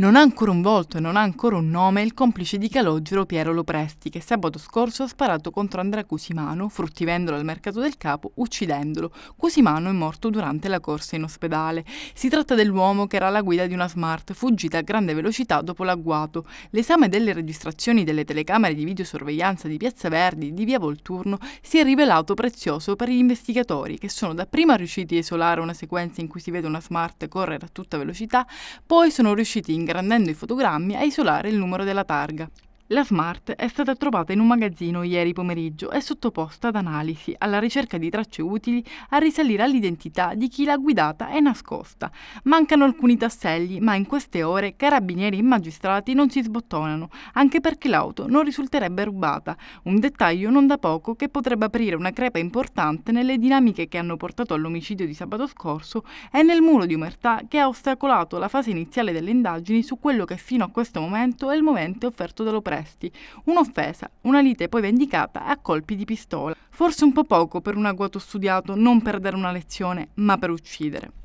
Non ha ancora un volto e non ha ancora un nome il complice di Calogero Piero Lopresti, che sabato scorso ha sparato contro Andrea Cusimano, fruttivendolo al mercato del capo, uccidendolo. Cusimano è morto durante la corsa in ospedale. Si tratta dell'uomo che era alla guida di una smart, fuggita a grande velocità dopo l'agguato. L'esame delle registrazioni delle telecamere di videosorveglianza di Piazza Verdi di via Volturno si è rivelato prezioso per gli investigatori, che sono dapprima riusciti a isolare una sequenza in cui si vede una smart correre a tutta velocità, poi sono riusciti in ingrandendo i fotogrammi a isolare il numero della targa. La Smart è stata trovata in un magazzino ieri pomeriggio e sottoposta ad analisi alla ricerca di tracce utili a risalire all'identità di chi l'ha guidata e nascosta. Mancano alcuni tasselli, ma in queste ore carabinieri e magistrati non si sbottonano, anche perché l'auto non risulterebbe rubata, un dettaglio non da poco che potrebbe aprire una crepa importante nelle dinamiche che hanno portato all'omicidio di sabato scorso e nel muro di umertà che ha ostacolato la fase iniziale delle indagini su quello che fino a questo momento è il momento offerto dall'operazione contesti. Un'offesa, una lite poi vendicata a colpi di pistola. Forse un po' poco per un agguato studiato non per dare una lezione, ma per uccidere.